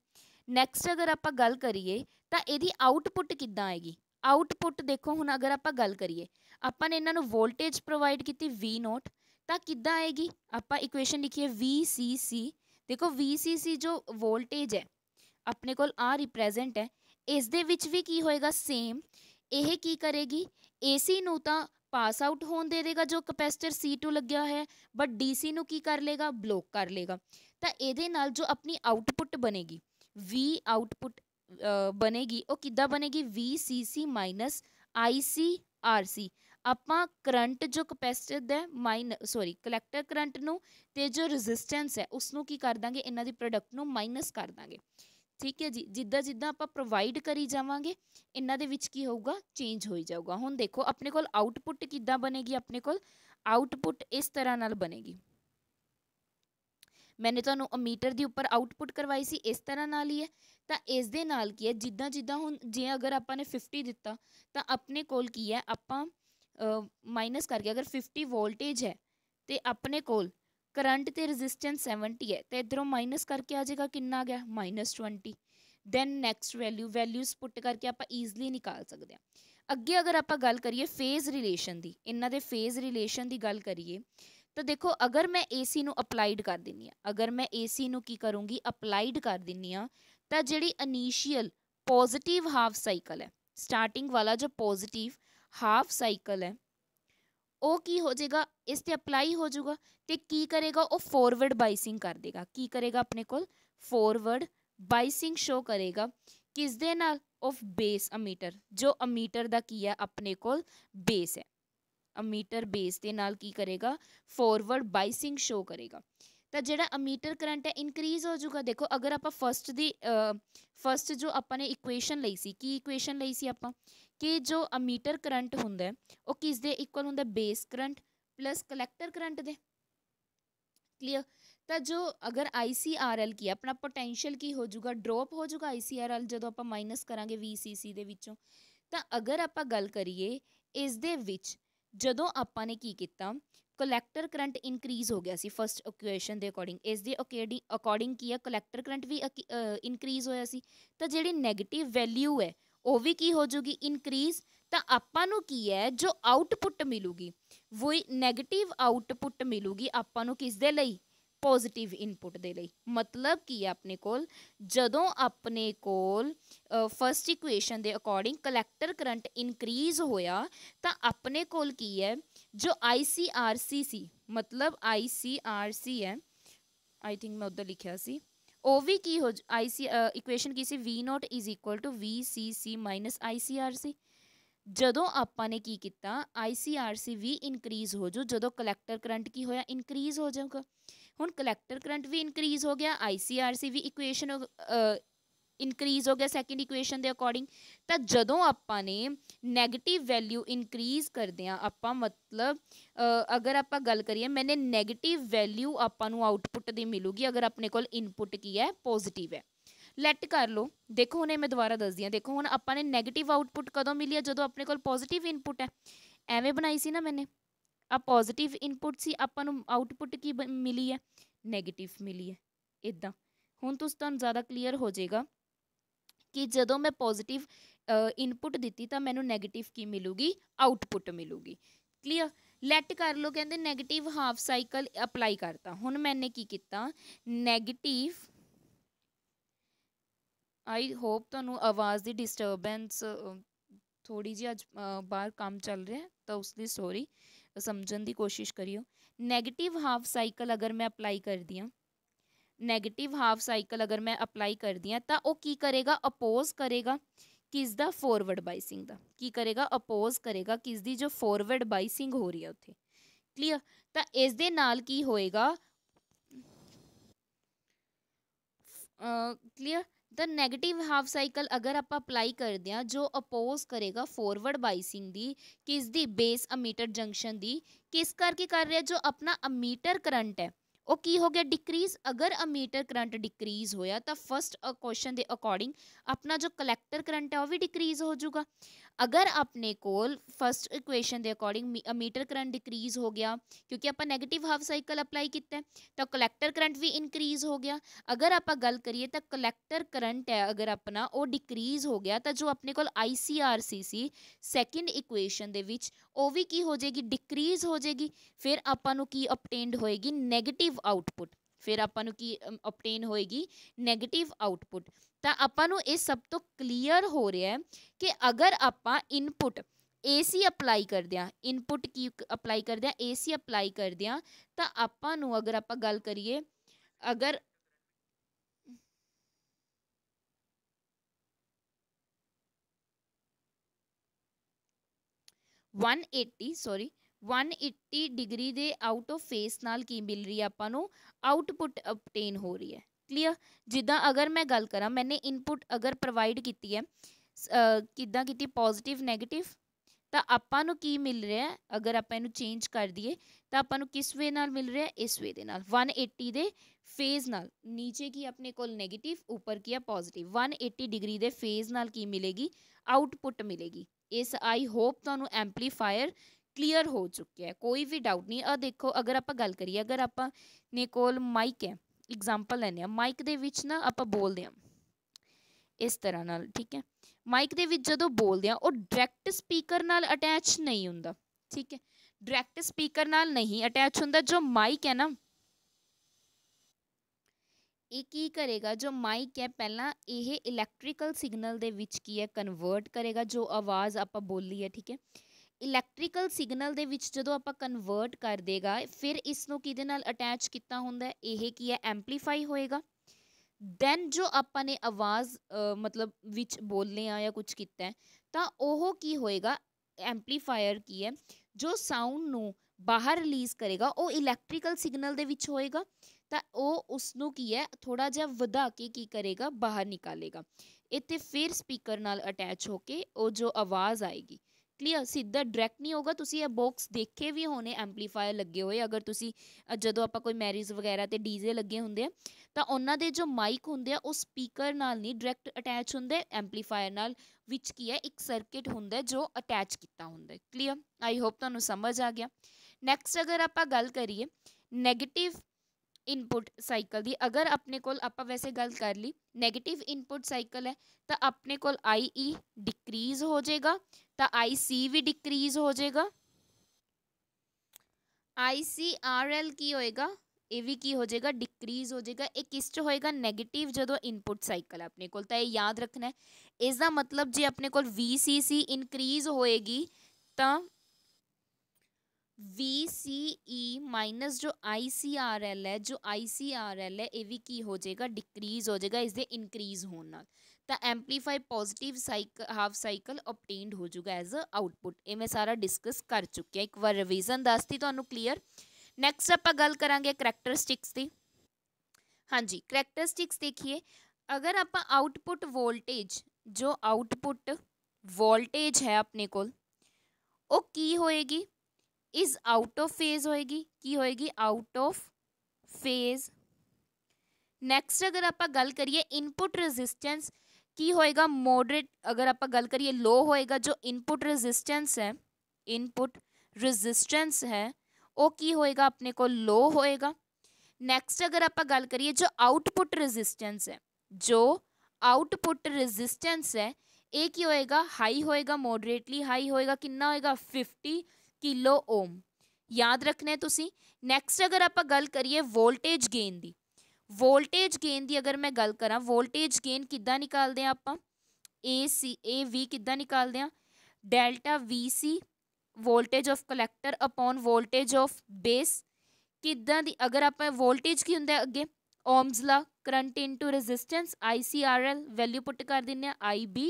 ਨੈਕਸਟ ਅਗਰ ਆਪਾਂ ਗੱਲ ਕਰੀਏ ਤਾਂ ਇਹਦੀ ਆਊਟਪੁੱਟ ਕਿੱਦਾਂ ਆਏਗੀ ਆਊਟਪੁੱਟ ਦੇਖੋ ਹੁਣ ਅਗਰ ਆਪਾਂ ਗੱਲ ਕਰੀਏ ਆਪਾਂ ਨੇ ਇਹਨਾਂ ਨੂੰ ਵੋਲਟੇਜ ਪ੍ਰੋਵਾਈਡ ਕੀਤੀ V ਨੋਟ ਤਾਂ ਕਿੱਦਾਂ ਆਏਗੀ ਆਪਾਂ ਇਕੁਏਸ਼ਨ ਲਿਖੀਏ VCC ਦੇਖੋ VCC ਜੋ ਵੋਲਟੇਜ ਹੈ ਆਪਣੇ ਕੋਲ ਆ ਰਿਪਰੈਜ਼ੈਂਟ ਹੈ ਇਸ ਦੇ ਵਿੱਚ ਵੀ ਕੀ ਹੋਏਗਾ ਸੇਮ ਇਹ ਕੀ ਕਰੇਗੀ AC ਨੂੰ ਤਾਂ ਪਾਸ ਆਊਟ ਹੋਣ ਦੇ ਦੇਗਾ ਜੋ ਕਪੈਸਿਟਰ C2 ਲੱਗਿਆ ਹੋਇਆ ਹੈ ਬਟ DC ਨੂੰ ਕੀ ਕਰ ਲੇਗਾ ਬਲੌਕ ਕਰ ਲੇਗਾ ਤਾਂ ਇਹਦੇ ਨਾਲ ਜੋ ਆਪਣੀ ਆਊਟਪੁੱਟ ਬਣੇਗੀ V ਆਊਟਪੁੱਟ ਬਣੇਗੀ ਉਹ ਕਿੱਦਾਂ ਬਣੇਗੀ VCC IC ICRC ਆਪਾਂ ਕਰੰਟ ਜੋ ਕਪੈਸਿਟਰ ਦਾ ਮਾਈਨ ਸੌਰੀ ਕਲੈਕਟਰ ਕਰੰਟ ਨੂੰ ਤੇ ਜੋ ਰੈਜ਼ਿਸਟੈਂਸ ਹੈ ਉਸ ਨੂੰ ਕੀ ਕਰ ਦਾਂਗੇ ਇਹਨਾਂ ਦੀ ਪ੍ਰੋਡਕਟ ਨੂੰ ਮਾਈਨਸ ਕਰ ਦਾਂਗੇ ਠੀਕ ਹੈ ਜੀ ਜਿੱਦਾਂ ਜਿੱਦਾਂ ਆਪਾਂ ਪ੍ਰੋਵਾਈਡ ਕਰੀ ਜਾਵਾਂਗੇ ਇਹਨਾਂ ਦੇ ਵਿੱਚ ਕੀ ਹੋਊਗਾ ਚੇਂਜ ਹੋਈ ਜਾਊਗਾ ਹੁਣ ਦੇਖੋ ਆਪਣੇ ਕੋਲ ਆਊਟਪੁੱਟ ਕਿੱਦਾਂ ਬਣੇਗੀ ਆਪਣੇ ਕੋਲ ਆਊਟਪੁੱਟ ਇਸ ਤਰ੍ਹਾਂ ਨਾਲ ਬਣੇਗੀ ਮੈਨੇ ਤੁਹਾਨੂੰ ਅਮੀਟਰ ਦੇ ਉੱਪਰ ਆਊਟਪੁੱਟ ਕਰਵਾਈ ਸੀ ਇਸ ਤਰ੍ਹਾਂ ਨਾਲ ਹੀ ਹੈ ਤਾਂ ਇਸ ਦੇ ਨਾਲ ਕੀ ਹੈ ਜਿੱਦਾਂ ਜਿੱਦਾਂ ਹੁਣ ਜੇ ਅਗਰ ਆਪਾਂ ਨੇ 50 ਦਿੱਤਾ ਤਾਂ ਆਪਣੇ ਕੋਲ ਕੀ ਹੈ ਆਪਾਂ ਮਾਈਨਸ ਕਰਕੇ ਅਗਰ 50 ਵੋਲਟੇਜ ਹੈ ਤੇ ਆਪਣੇ ਕੋਲ ਕਰੰਟ ਤੇ ਰੈਜ਼ਿਸਟੈਂਸ 70 ਹੈ ਤੇ ਇਧਰੋਂ ਮਾਈਨਸ ਕਰਕੇ ਆ ਜਾਏਗਾ ਕਿੰਨਾ ਗਿਆ -20 then next value values put ਕਰਕੇ ਆਪਾਂ ਈਜ਼ਲੀ ਨਿਕਾਲ ਸਕਦੇ ਆ ਅੱਗੇ ਅਗਰ ਆਪਾਂ ਗੱਲ ਕਰੀਏ ਫੇਜ਼ ਰਿਲੇਸ਼ਨ ਦੀ ਇਹਨਾਂ ਦੇ ਫੇਜ਼ ਰਿਲੇਸ਼ਨ ਦੀ ਗੱਲ ਕਰੀਏ ਤਾਂ ਦੇਖੋ ਅਗਰ ਮੈਂ AC ਨੂੰ ਅਪਲਾਈਡ ਕਰ ਦਿੰਨੀ ਆ ਅਗਰ ਮੈਂ AC ਨੂੰ ਕੀ ਕਰੂੰਗੀ ਅਪਲਾਈਡ ਕਰ ਦਿੰਨੀ ਆ ਤਾਂ ਜਿਹੜੀ ਇਨੀਸ਼ੀਅਲ ਪੋਜ਼ਿਟਿਵ ਹਾਫ ਸਾਈਕਲ ਹੈ ਸਟਾਰਟਿੰਗ ਵਾਲਾ ਜੋ ਪੋਜ਼ਿਟਿਵ ਹਾਫ ਸਾਈਕਲ ਹੈ ਉਹ ਕੀ ਹੋ ਜਾਏਗਾ ਇਸ ਤੇ ਅਪਲਾਈ ਹੋ ਜਾਊਗਾ ਤੇ ਕੀ ਕਰੇਗਾ ਉਹ ਫੋਰਵਰਡ ਬਾਈਸਿੰਗ ਕਰ ਦੇਗਾ ਕੀ ਕਰੇਗਾ ਆਪਣੇ ਕੋਲ ਫੋਰਵਰਡ ਬਾਈਸਿੰਗ ਸ਼ੋ ਕਰੇਗਾ ਕਿਸ ਦੇ ਨਾਲ ਆਫ ਬੇਸ ਅਮੀਟਰ ਜੋ ਅਮੀਟਰ ਦਾ ਕੀ ਹੈ ਆਪਣੇ ਕੋਲ ਬੇਸ ਹੈ ਅਮੀਟਰ ਬੇਸ ਦੇ ਨਾਲ ਕੀ ਕਰੇਗਾ ਫੋਰਵਰਡ ਬਾਈਸਿੰਗ ਸ਼ੋ ਕਰੇਗਾ ਤਾਂ ਜਿਹੜਾ ਅਮੀਟਰ ਕਰੰਟ ਹੈ ਇਨਕਰੀਜ਼ ਹੋ ਜਾਊਗਾ ਦੇਖੋ ਅਗਰ ਆਪਾਂ ਫਰਸਟ ਦੀ ਫਰਸਟ ਜੋ ਆਪਾਂ ਨੇ ਇਕੁਏਸ਼ਨ ਲਈ ਸੀ ਕੀ ਇਕੁਏਸ਼ਨ ਲਈ ਸੀ ਆਪਾਂ ਕਿ ਜੋ ਅਮੀਟਰ ਕਰੰਟ ਹੁੰਦਾ ਉਹ ਕਿਸ ਦੇ ਇਕੁਅਲ ਹੁੰਦਾ base current plus collector current ਦੇ ਕਲੀਅਰ ਤਾਂ ਜੋ ਅਗਰ ICRL ਕੀ ਆਪਣਾ ਪੋਟੈਂਸ਼ੀਅਲ ਕੀ ਹੋ ਜਾਊਗਾ ਡ੍ਰੌਪ ਹੋ ਜਾਊਗਾ ICRL ਜਦੋਂ ਆਪਾਂ ਮਾਈਨਸ ਕਰਾਂਗੇ VCC ਦੇ ਵਿੱਚੋਂ ਤਾਂ ਅਗਰ ਆਪਾਂ ਗੱਲ ਕਰੀਏ ਇਸ ਦੇ ਵਿੱਚ ਜਦੋਂ ਆਪਾਂ ਨੇ ਕੀ ਕੀਤਾ ਕਲੈਕਟਰ ਕਰੰਟ ਇਨਕਰੀਜ਼ ਹੋ ਗਿਆ ਸੀ ਫਰਸਟ ਇਕੁਏਸ਼ਨ ਦੇ ਅਕੋਰਡਿੰਗ ਇਸ ਦੇ ਅਕੋਰਡਿੰਗ ਅਕੋਰਡਿੰਗ ਕੀ ਹੈ ਕਲੈਕਟਰ ਕਰੰਟ ਵੀ ਇਨਕਰੀਜ਼ ਹੋਇਆ ਸੀ ਤਾਂ ਜਿਹੜੀ 네ਗੇਟਿਵ ਵੈਲਿਊ ਹੈ ਉਹ ਵੀ ਕੀ ਹੋ ਜੂਗੀ ਇਨਕਰੀਜ਼ ਤਾਂ ਆਪਾਂ ਨੂੰ ਕੀ ਹੈ ਜੋ ਆਊਟਪੁੱਟ ਮਿਲੂਗੀ ਉਹ 네ਗੇਟਿਵ ਆਊਟਪੁੱਟ ਮਿਲੂਗੀ ਆਪਾਂ ਨੂੰ ਕਿਸ ਦੇ ਲਈ पॉजिटिव इनपुट दे मतलब कि अपने कोल जदों अपने कोल फस्ट इक्ुएशन के अकॉर्डिंग कलैक्टर करंट इनक्रीज़ होया तो अपने कोल की है जो आई सी आर सी सी मतलब आई सी आर सी है आई थिंक मैं उधर लिखा सी ओ भी की हो आई सी इक्ुएशन की C V naught is equal to V C C minus I C R C जो आपने की किया आई सी आर सी भी इनक्रीज़ हो जाऊ जो कलैक्टर करंट की होया इनक्रीज़ हो जाऊगा ਹੁਣ ਕਲੈਕਟਰ ਕਰੰਟ ਵੀ ਇਨਕਰੀਜ਼ ਹੋ ਗਿਆ ਆਈਸੀਆਰਸੀ ਵੀ ਇਕੁਏਸ਼ਨ ਇਨਕਰੀਜ਼ ਹੋ ਗਿਆ ਸੈਕਿੰਡ ਇਕੁਏਸ਼ਨ ਦੇ ਅਕੋਰਡਿੰਗ ਤਾਂ ਜਦੋਂ ਆਪਾਂ ਨੇ 네ਗੇਟਿਵ ਵੈਲਿਊ ਇਨਕਰੀਜ਼ ਕਰਦੇ ਆ ਆਪਾਂ ਮਤਲਬ ਅਗਰ ਆਪਾਂ ਗੱਲ ਕਰੀਏ ਮੈਨੇ 네ਗੇਟਿਵ ਵੈਲਿਊ ਆਪਾਂ ਨੂੰ ਆਉਟਪੁੱਟ ਦੀ ਮਿਲੂਗੀ ਅਗਰ ਆਪਣੇ ਕੋਲ ਇਨਪੁੱਟ ਕੀ ਹੈ ਪੋਜ਼ਿਟਿਵ ਹੈ ਲੈਟ ਕਰ ਲੋ ਦੇਖੋ ਹੁਣ ਇਹ ਮੈਂ ਦੁਬਾਰਾ ਦੱਸਦੀ ਆ ਦੇਖੋ ਹੁਣ ਆਪਾਂ ਨੇ 네ਗੇਟਿਵ ਆਉਟਪੁੱਟ ਕਦੋਂ ਮਿਲੀ ਜਦੋਂ ਆਪਣੇ ਕੋਲ ਪੋਜ਼ਿਟਿਵ ਇਨਪੁੱਟ ਹੈ ਐਵੇਂ ਬਣਾਈ ਸੀ ਨਾ ਮੈਨੇ ਆ ਪੋਜ਼ਿਟਿਵ ਇਨਪੁਟ ਸੀ ਆਪਾਂ ਨੂੰ ਆਊਟਪੁੱਟ ਕੀ ਮਿਲੀ ਹੈ 네ਗੇਟਿਵ ਮਿਲੀ ਹੈ ਇਦਾਂ ਹੁਣ ਤੁਸ ਤੁਹਾਨੂੰ ਜ਼ਿਆਦਾ ਕਲੀਅਰ ਹੋ ਜਾਏਗਾ ਕਿ ਜਦੋਂ ਮੈਂ ਪੋਜ਼ਿਟਿਵ ਇਨਪੁਟ ਦਿੱਤੀ ਤਾਂ ਮੈਨੂੰ 네ਗੇਟਿਵ ਕੀ ਮਿਲੂਗੀ ਆਊਟਪੁੱਟ ਮਿਲੂਗੀ ਕਲੀਅਰ ਲੈਟ ਕਰ ਲੋ ਕਹਿੰਦੇ 네ਗੇਟਿਵ ਹਾਫ ਸਾਈਕਲ ਅਪਲਾਈ ਕਰਤਾ ਹੁਣ ਮੈਨੇ ਕੀ ਕੀਤਾ 네ਗੇਟਿਵ ਆਈ ਹੋਪ ਤੁਹਾਨੂੰ ਆਵਾਜ਼ ਦੀ ਡਿਸਟਰਬੈਂਸ ਥੋੜੀ ਜੀ ਅੱਜ ਬਾਹਰ ਕੰਮ ਚੱਲ ਰਿਹਾ ਤਾਂ ਉਸ ਦੀ ਸੌਰੀ ਸਮਝਣ ਦੀ ਕੋਸ਼ਿਸ਼ ਕਰਿਓ 네ਗੇਟਿਵ ਹਾਫ ਸਾਈਕਲ ਅਗਰ ਮੈਂ ਅਪਲਾਈ ਕਰਦੀ ਆ 네ਗੇਟਿਵ ਹਾਫ ਸਾਈਕਲ ਅਗਰ ਮੈਂ ਅਪਲਾਈ ਕਰਦੀ ਆ ਤਾਂ ਉਹ ਕੀ ਕਰੇਗਾ ਅਪੋਜ਼ ਕਰੇਗਾ ਕਿਸ ਦਾ ਫੋਰਵਰਡ ਬਾਈਸਿੰਗ ਦਾ ਕੀ ਕਰੇਗਾ ਅਪੋਜ਼ ਕਰੇਗਾ ਕਿਸ ਦੀ ਜੋ ਫੋਰਵਰਡ ਬਾਈਸਿੰਗ ਹੋ ਰਹੀ ਆ ਉੱਥੇ ਕਲੀਅਰ ਤਾਂ ਇਸ ਦੇ ਨਾਲ ਕੀ ਹੋਏਗਾ ਕਲੀਅਰ ਤਾਂ ਨੈਗੇਟਿਵ ਹਾਫ ਸਾਈਕਲ ਅਗਰ ਆਪਾਂ ਅਪਲਾਈ ਕਰਦੇ ਆ ਜੋ ਅਪੋਜ਼ ਕਰੇਗਾ ਫੋਰਵਰਡ ਬਾਈਸਿੰਗ ਦੀ ਕਿਸ ਦੀ ਬੇਸ ਅਮੀਟਰ ਜੰਕਸ਼ਨ ਦੀ ਕਿਸ ਕਰਕੇ ਕਰ ਰਿਹਾ ਜੋ ਆਪਣਾ ਅਮੀਟਰ ਕਰੰਟ ਹੈ ਉਹ ਕੀ ਹੋ ਗਿਆ ਡਿਕਰੀਜ਼ ਅਗਰ ਅਮੀਟਰ ਕਰੰਟ ਡਿਕਰੀਜ਼ ਹੋਇਆ ਤਾਂ ਫਸਟ ਕੁਐਸਚਨ ਦੇ ਅਕੋਰਡਿੰਗ ਆਪਣਾ ਜੋ ਕਲੈਕਟਰ ਕਰੰਟ ਹੈ ਉਹ ਵੀ ਡਿਕਰੀਜ਼ ਹੋ ਜਾਊਗਾ ਅਗਰ ਆਪਣੇ ਕੋਲ ਫਸਟ ਇਕੁਏਸ਼ਨ ਦੇ ਅਕੋਰਡਿੰਗ ਮੀਟਰ ਕਰੰਟ ਡਿਕਰੀਜ਼ ਹੋ ਗਿਆ ਕਿਉਂਕਿ ਆਪਾਂ 네ਗੇਟਿਵ ਹਾਫ ਸਾਈਕਲ ਅਪਲਾਈ ਕੀਤਾ ਤਾਂ ਕਲੈਕਟਰ ਕਰੰਟ ਵੀ ਇਨਕਰੀਜ਼ ਹੋ ਗਿਆ ਅਗਰ ਆਪਾਂ ਗੱਲ ਕਰੀਏ ਤਾਂ ਕਲੈਕਟਰ ਕਰੰਟ ਹੈ ਅਗਰ ਆਪਣਾ ਉਹ ਡਿਕਰੀਜ਼ ਹੋ ਗਿਆ ਤਾਂ ਜੋ ਆਪਣੇ ਕੋਲ ICRC ਸੀ ਸੈਕਿੰਡ ਇਕੁਏਸ਼ਨ ਦੇ ਵਿੱਚ ਉਹ ਵੀ ਕੀ ਹੋ ਜਾਏਗੀ ਡਿਕਰੀਜ਼ ਹੋ ਜਾਏਗੀ ਫਿਰ ਆਪਾਂ ਨੂੰ ਕੀ ਅਬਟੇਨਡ ਹੋਏਗੀ 네ਗੇਟਿਵ ਆਊਟਪੁੱਟ फिर अपन की होएगी नैगेटिव आउटपुट तो अपन सब तो क्लीयर हो रहा है कि अगर आप इनपुट ए सी अपलाई कर दें इनपुट की अपलाई कर दें ए सी अपलाई कर दें तो आप अगर आप गल करिए अगर वन एटी सॉरी 180 ਡਿਗਰੀ ਦੇ ਆਊਟ ਆਫ ਫੇਸ ਨਾਲ ਕੀ ਮਿਲ ਰਹੀ ਹੈ ਆਪਾਂ ਨੂੰ ਆਊਟਪੁੱਟ ਅਬਟੇਨ ਹੋ ਰਹੀ ਹੈ ਕਲੀਅਰ ਜਿੱਦਾਂ ਅਗਰ ਮੈਂ ਗੱਲ ਕਰਾਂ ਮੈਨੇ ਇਨਪੁੱਟ ਅਗਰ ਪ੍ਰੋਵਾਈਡ ਕੀਤੀ ਹੈ ਕਿੱਦਾਂ ਕੀਤੀ ਪੋਜ਼ਿਟਿਵ 네ਗੇਟਿਵ ਤਾਂ ਆਪਾਂ ਨੂੰ ਕੀ ਮਿਲ ਰਿਹਾ ਹੈ ਅਗਰ ਆਪਾਂ ਇਹਨੂੰ ਚੇਂਜ ਕਰ ਦਈਏ ਤਾਂ ਆਪਾਂ ਨੂੰ ਕਿਸ ਵੇ ਨਾਲ ਮਿਲ ਰਿਹਾ ਇਸ ਵੇ ਦੇ ਨਾਲ 180 ਦੇ ਫੇਸ ਨਾਲ ਨੀਚੇ ਕੀ ਆਪਣੇ ਕੋਲ 네ਗੇਟਿਵ ਉੱਪਰ ਕੀ ਹੈ ਪੋਜ਼ਿਟਿਵ 180 ਡਿਗਰੀ ਦੇ ਫੇਸ ਨਾਲ ਕੀ ਮਿਲੇਗੀ ਆਊਟਪੁੱਟ ਮਿਲੇਗੀ ਇਸ ਆਈ ਹੋਪ ਤੁਹਾਨੂੰ ਐਂਪਲੀਫਾਇਰ ਕਲੀਅਰ ਹੋ ਚੁੱਕਿਆ ਹੈ ਕੋਈ ਵੀ ਡਾਊਟ ਨਹੀਂ ਆ ਦੇਖੋ ਅਗਰ ਆਪਾਂ ਗੱਲ ਕਰੀਏ ਅਗਰ ਆਪਾਂ ਨੇ ਕੋਲ ਮਾਈਕ ਹੈ ਐਗਜ਼ਾਮਪਲ ਲੈਨੇ ਆ ਮਾਈਕ ਦੇ ਵਿੱਚ ਨਾ ਆਪਾਂ ਬੋਲਦੇ ਆ ਇਸ ਤਰ੍ਹਾਂ ਨਾਲ ਠੀਕ ਹੈ ਮਾਈਕ ਦੇ ਵਿੱਚ ਜਦੋਂ ਬੋਲਦੇ ਆ ਉਹ ਡਾਇਰੈਕਟ ਸਪੀਕਰ ਨਾਲ ਅਟੈਚ ਨਹੀਂ ਹੁੰਦਾ ਠੀਕ ਹੈ ਡਾਇਰੈਕਟ ਸਪੀਕਰ ਨਾਲ ਨਹੀਂ ਅਟੈਚ ਹੁੰਦਾ ਜੋ ਮਾਈਕ ਹੈ ਨਾ ਇਹ ਕੀ ਕਰੇਗਾ ਜੋ ਮਾਈਕ ਹੈ ਪਹਿਲਾਂ ਇਹ ਇਲੈਕਟ੍ਰੀਕਲ ਸਿਗਨਲ ਦੇ ਵਿੱਚ ਕੀ ਹੈ ਕਨਵਰਟ ਕਰੇਗਾ ਜੋ ਆਵਾਜ਼ ਆਪਾਂ ਬੋਲੀ ਹੈ ਠੀਕ ਹੈ ਇਲੈਕਟ੍ਰੀਕਲ ਸਿਗਨਲ ਦੇ ਵਿੱਚ ਜਦੋਂ ਆਪਾਂ ਕਨਵਰਟ ਕਰ ਦੇਗਾ ਫਿਰ ਇਸ ਨੂੰ ਕਿਹਦੇ ਨਾਲ ਅਟੈਚ ਕੀਤਾ ਹੁੰਦਾ ਇਹ ਕੀ ਹੈ ਐਂਪਲੀਫਾਈ ਹੋਏਗਾ ਦੈਨ ਜੋ ਆਪਾਂ ਨੇ ਆਵਾਜ਼ ਮਤਲਬ ਵਿੱਚ ਬੋਲਨੇ ਆ ਜਾਂ ਕੁਝ ਕੀਤਾ ਤਾਂ ਉਹ ਕੀ ਹੋਏਗਾ ਐਂਪਲੀਫਾਇਰ ਕੀ ਹੈ ਜੋ ਸਾਊਂਡ ਨੂੰ ਬਾਹਰ ਰਿਲੀਜ਼ ਕਰੇਗਾ ਉਹ ਇਲੈਕਟ੍ਰੀਕਲ ਸਿਗਨਲ ਦੇ ਵਿੱਚ ਹੋਏਗਾ ਤਾਂ ਉਹ ਉਸ ਨੂੰ ਕੀ ਹੈ ਥੋੜਾ ਜਿਹਾ ਵਧਾ ਕੇ ਕੀ ਕਰੇਗਾ ਬਾਹਰ ਨਿਕਾਲੇਗਾ ਇੱਥੇ ਫਿਰ ਸਪੀਕਰ ਨਾਲ ਅਟੈਚ ਹੋ ਕੇ ਉਹ ਜੋ ਆਵਾਜ਼ ਆਏਗੀ ਕਲੀਅਰ ਸਿੱਧਾ ਡਾਇਰੈਕਟ ਨਹੀਂ ਹੋਗਾ ਤੁਸੀਂ ਇਹ ਬਾਕਸ ਦੇਖੇ ਵੀ ਹੋਣੇ ਐਂਪਲੀਫਾਇਰ ਲੱਗੇ ਹੋਏ ਅਗਰ ਤੁਸੀਂ ਜਦੋਂ ਆਪਾਂ ਕੋਈ ਮੈਰਿਜ ਵਗੈਰਾ ਤੇ ਡੀਜੇ ਲੱਗੇ ਹੁੰਦੇ ਆ ਤਾਂ ਉਹਨਾਂ ਦੇ ਜੋ ਮਾਈਕ ਹੁੰਦੇ ਆ ਉਹ ਸਪੀਕਰ ਨਾਲ ਨਹੀਂ ਡਾਇਰੈਕਟ ਅਟੈਚ ਹੁੰਦੇ ਐਂਪਲੀਫਾਇਰ ਨਾਲ ਵਿੱਚ ਕੀ ਹੈ ਇੱਕ ਸਰਕਟ ਹੁੰਦਾ ਜੋ ਅਟੈਚ ਕੀਤਾ ਹੁੰਦਾ ਕਲੀਅਰ ਆਈ ਹੋਪ ਤੁਹਾਨੂੰ ਸਮਝ ਆ ਗਿਆ ਨੈਕਸਟ ਅਗਰ ਆਪਾਂ ਗੱਲ ਕਰੀਏ 네ਗੇਟਿਵ ਇਨਪੁਟ ਸਾਈਕਲ ਦੀ ਅਗਰ ਆਪਣੇ ਕੋਲ ਆਪਾਂ ਵੈਸੇ ਗੱਲ ਕਰ ਲਈ 네ਗੇਟਿਵ ਇਨਪੁਟ ਸਾਈਕਲ ਹੈ ਤਾਂ ਆਪਣੇ ਕੋਲ ਆਈਈ ਡਿਕਰੀਜ਼ e ਹੋ ਜਾਏਗਾ तो आई सी भी डिक्रीज हो जाएगा आई सी आर एल की होएगा ये भी की हो जाएगा डिक्रीज हो जाएगा एक किस होएगा नैगेटिव जो इनपुट साइकिल अपने को तो ये याद रखना है इसका मतलब जो अपने को वी सी सी इनक्रीज होएगी तो वी सी ई माइनस जो आई सी आर एल है जो आई सी आर एल है ये भी की हो जाएगा डिक्रीज हो जाएगा इसके इनक्रीज होने the amplify positive cycle half cycle obtained ਹੋ ਜਾਊਗਾ ਐਜ਼ ਅ ਆਊਟਪੁੱਟ ਇਹ ਮੈਂ ਸਾਰਾ ਡਿਸਕਸ ਕਰ ਚੁੱਕੀ ਹਾਂ ਇੱਕ ਵਾਰ ਰਿਵੀਜ਼ਨ ਦੱਸਤੀ ਤੁਹਾਨੂੰ ਕਲੀਅਰ ਨੈਕਸਟ ਆਪਾਂ ਗੱਲ ਕਰਾਂਗੇ ਕੈਰੈਕਟਰਿਸਟਿਕਸ ਦੀ ਹਾਂਜੀ ਕੈਰੈਕਟਰਿਸਟਿਕਸ ਦੇਖੀਏ ਅਗਰ ਆਪਾਂ ਆਊਟਪੁੱਟ ਵੋਲਟੇਜ ਜੋ ਆਊਟਪੁੱਟ ਵੋਲਟੇਜ ਹੈ ਆਪਣੇ ਕੋਲ ਉਹ ਕੀ ਹੋਏਗੀ ਇਜ਼ ਆਊਟ ਆਫ ਫੇਜ਼ ਹੋਏਗੀ ਕੀ ਹੋਏਗੀ ਆਊਟ ਆਫ ਫੇਜ਼ ਨੈਕਸਟ ਅਗਰ ਆਪਾਂ ਗੱਲ ਕਰੀਏ ਇਨਪੁਟ ਰੈਜ਼ਿਸਟੈਂਸ की होएगा मॉडरेट अगर आप गल करिए लो होएगा जो इनपुट रेजिस्टेंस है इनपुट रेजिस्टेंस है वह की होएगा अपने को लो होएगा नैक्सट अगर आप गल करिए जो आउटपुट रेजिस्टेंस है जो आउटपुट रेजिस्टेंस है ये की होएगा हाई होएगा मॉडरेटली हाई होएगा कि होएगा फिफ्टी किलो ओम याद रखना है तुम नैक्सट अगर आप गल करिए वोल्टेज गेन की वोल्टेज गेन की अगर मैं गल करा वोल्टेज गेन कि निकालते हैं आप सी ए वी कि निकालते हैं delta V C voltage of collector upon voltage of base कि अगर आप वोल्टेज की होंगे अगे ओमजला current into resistance I C R L value put कर दें I B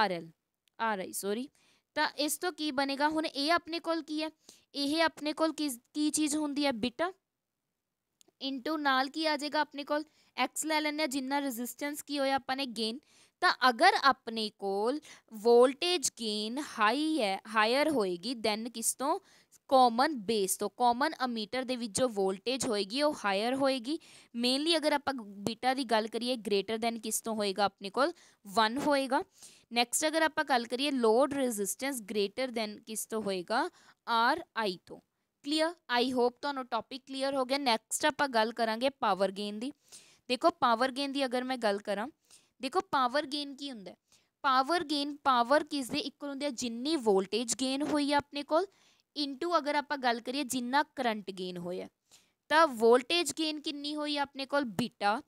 R L R I sorry तो इस तो की बनेगा हूँ ये अपने को है यह अपने को चीज़ होंगी है बिटा ਇੰਟੂ ਨਾਲ ਕੀ ਆ ਜਾਏਗਾ ਆਪਣੇ ਕੋਲ x ਲੈ ਲੈਣੇ ਆ ਜਿੰਨਾ ਰੈਜ਼ਿਸਟੈਂਸ ਕੀ ਹੋਇਆ ਆਪਾਂ ਨੇ ਗੇਨ ਤਾਂ ਅਗਰ ਆਪਣੇ ਕੋਲ ਵੋਲਟੇਜ ਗੇਨ ਹਾਈ ਹੈ ਹਾਇਰ ਹੋਏਗੀ ਦੈਨ ਕਿਸ ਤੋਂ ਕਾਮਨ ਬੇਸ ਤੋਂ ਕਾਮਨ ਅਮੀਟਰ ਦੇ ਵਿੱਚ ਜੋ ਵੋਲਟੇਜ ਹੋਏਗੀ ਉਹ ਹਾਇਰ ਹੋਏਗੀ ਮੇਨਲੀ ਅਗਰ ਆਪਾਂ ਬੀਟਾ ਦੀ ਗੱਲ ਕਰੀਏ ਗ੍ਰੇਟਰ ਦੈਨ ਕਿਸ ਤੋਂ ਹੋਏਗਾ ਆਪਣੇ ਕੋਲ 1 ਹੋਏਗਾ ਨੈਕਸਟ ਅਗਰ ਆਪਾਂ ਗੱਲ ਕਰੀਏ ਲੋਡ ਰੈਜ਼ਿਸਟੈਂਸ ਗ੍ਰੇਟਰ ਦੈਨ ਕਿਸ ਤੋਂ ਹੋਏਗਾ ਆਰ ਆਈ ਤੋਂ क्लीयर आई होप तो टॉपिक क्लीयर हो गया नैक्सट आप गल करा पावर गेन की देखो पावर गेन की अगर मैं गल करा देखो पावर गेन की होंगे पावर गेन पावर किस दे इक्वल होंगे जिनी वोल्टेज गेन हुई है अपने को इंटू अगर आप गल करिए जिन्ना करंट गेन हो वोल्टेज गेन कि हुई अपने को बीटा